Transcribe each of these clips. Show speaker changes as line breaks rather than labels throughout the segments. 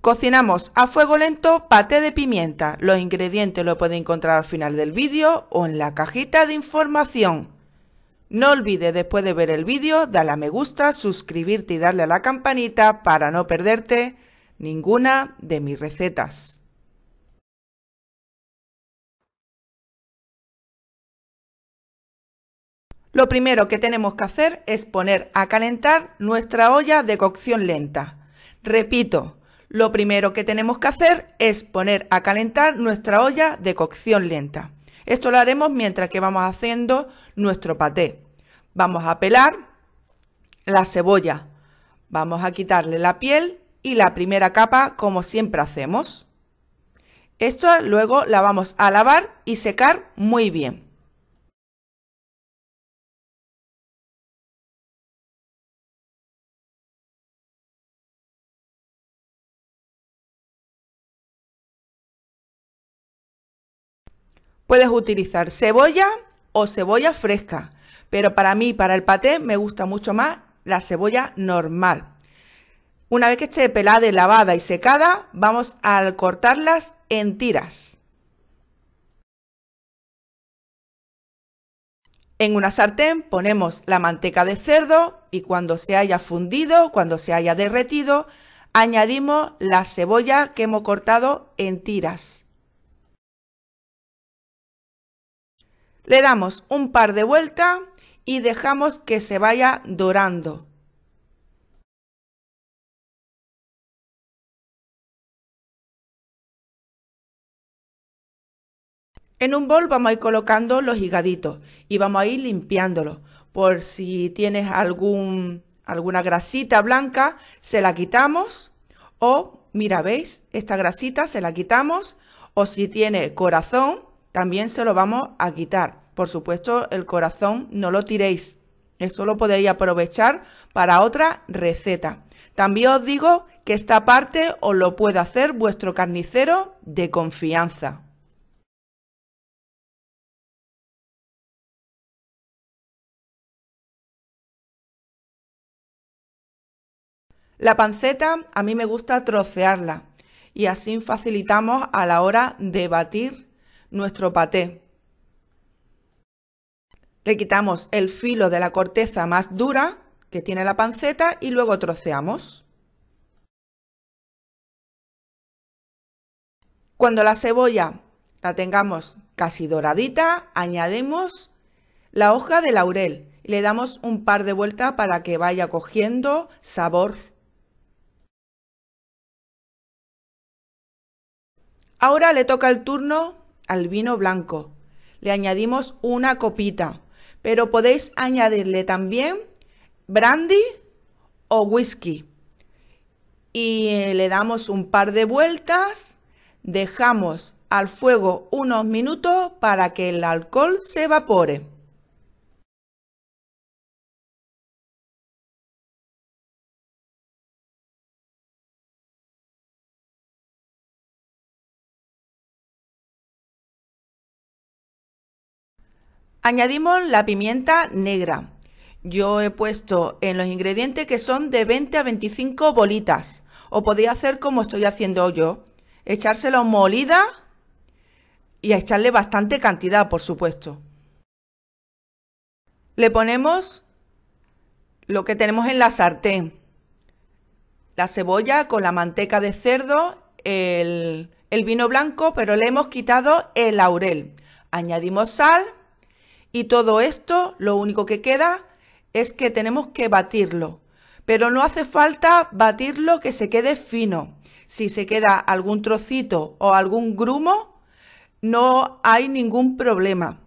Cocinamos a fuego lento pate de pimienta. Los ingredientes lo puede encontrar al final del vídeo o en la cajita de información. No olvides después de ver el vídeo darle a me gusta, suscribirte y darle a la campanita para no perderte ninguna de mis recetas. Lo primero que tenemos que hacer es poner a calentar nuestra olla de cocción lenta. Repito, lo primero que tenemos que hacer es poner a calentar nuestra olla de cocción lenta. Esto lo haremos mientras que vamos haciendo nuestro paté. Vamos a pelar la cebolla. Vamos a quitarle la piel y la primera capa como siempre hacemos. Esto luego la vamos a lavar y secar muy bien. Puedes utilizar cebolla o cebolla fresca, pero para mí, para el paté, me gusta mucho más la cebolla normal. Una vez que esté pelada, lavada y secada, vamos a cortarlas en tiras. En una sartén ponemos la manteca de cerdo y cuando se haya fundido, cuando se haya derretido, añadimos la cebolla que hemos cortado en tiras. Le damos un par de vueltas y dejamos que se vaya dorando. En un bol vamos a ir colocando los higaditos y vamos a ir limpiándolos. Por si tienes algún, alguna grasita blanca, se la quitamos. O, mira, ¿veis? Esta grasita se la quitamos. O si tiene corazón, también se lo vamos a quitar. Por supuesto, el corazón no lo tiréis. Eso lo podéis aprovechar para otra receta. También os digo que esta parte os lo puede hacer vuestro carnicero de confianza. La panceta a mí me gusta trocearla y así facilitamos a la hora de batir nuestro paté. Le quitamos el filo de la corteza más dura que tiene la panceta y luego troceamos. Cuando la cebolla la tengamos casi doradita, añadimos la hoja de laurel y le damos un par de vueltas para que vaya cogiendo sabor. Ahora le toca el turno al vino blanco. Le añadimos una copita, pero podéis añadirle también brandy o whisky. Y le damos un par de vueltas, dejamos al fuego unos minutos para que el alcohol se evapore. Añadimos la pimienta negra. Yo he puesto en los ingredientes que son de 20 a 25 bolitas. O podéis hacer como estoy haciendo yo. Echárselo molida y echarle bastante cantidad, por supuesto. Le ponemos lo que tenemos en la sartén. La cebolla con la manteca de cerdo, el, el vino blanco, pero le hemos quitado el laurel. Añadimos sal y todo esto, lo único que queda es que tenemos que batirlo. Pero no hace falta batirlo que se quede fino. Si se queda algún trocito o algún grumo, no hay ningún problema.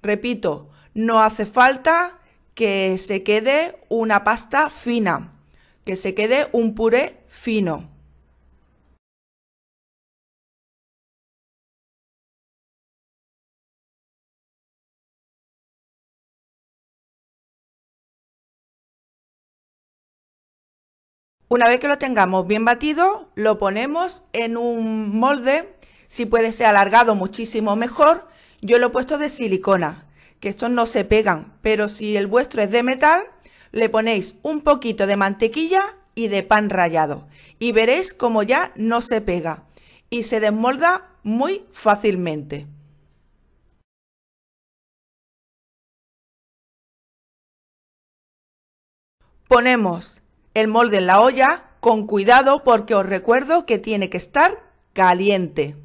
Repito, no hace falta que se quede una pasta fina, que se quede un puré fino. Una vez que lo tengamos bien batido, lo ponemos en un molde, si puede ser alargado muchísimo mejor. Yo lo he puesto de silicona, que estos no se pegan, pero si el vuestro es de metal, le ponéis un poquito de mantequilla y de pan rallado y veréis como ya no se pega y se desmolda muy fácilmente. Ponemos el molde en la olla con cuidado porque os recuerdo que tiene que estar caliente.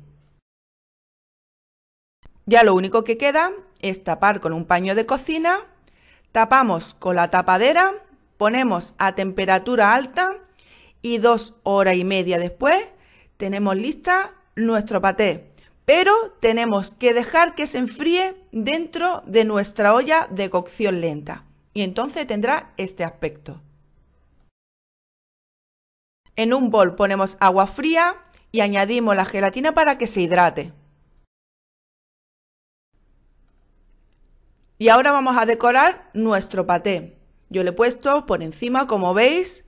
Ya lo único que queda es tapar con un paño de cocina, tapamos con la tapadera, ponemos a temperatura alta y dos horas y media después tenemos lista nuestro paté. Pero tenemos que dejar que se enfríe dentro de nuestra olla de cocción lenta y entonces tendrá este aspecto. En un bol ponemos agua fría y añadimos la gelatina para que se hidrate. Y ahora vamos a decorar nuestro paté. Yo le he puesto por encima, como veis,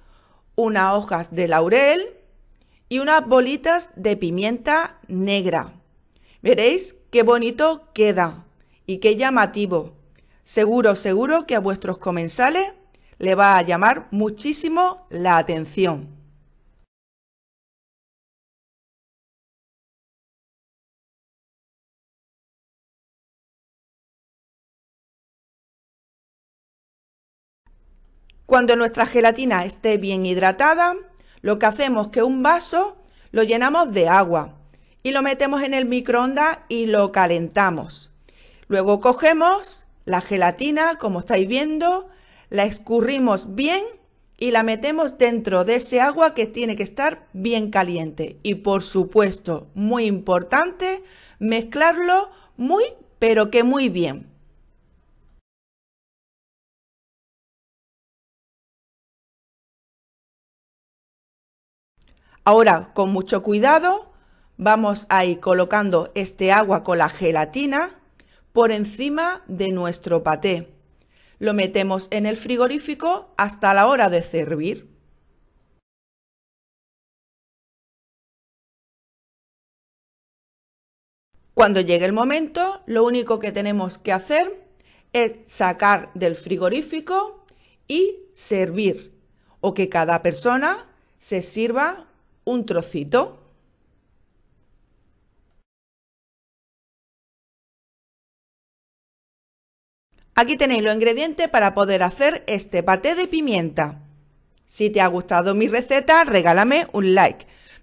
unas hojas de laurel y unas bolitas de pimienta negra. Veréis qué bonito queda y qué llamativo. Seguro, seguro que a vuestros comensales le va a llamar muchísimo la atención. Cuando nuestra gelatina esté bien hidratada, lo que hacemos es que un vaso lo llenamos de agua y lo metemos en el microondas y lo calentamos. Luego cogemos la gelatina, como estáis viendo, la escurrimos bien y la metemos dentro de ese agua que tiene que estar bien caliente. Y por supuesto, muy importante, mezclarlo muy, pero que muy bien. Ahora, con mucho cuidado, vamos a ir colocando este agua con la gelatina por encima de nuestro paté. Lo metemos en el frigorífico hasta la hora de servir. Cuando llegue el momento, lo único que tenemos que hacer es sacar del frigorífico y servir, o que cada persona se sirva un trocito. Aquí tenéis los ingredientes para poder hacer este paté de pimienta. Si te ha gustado mi receta, regálame un like.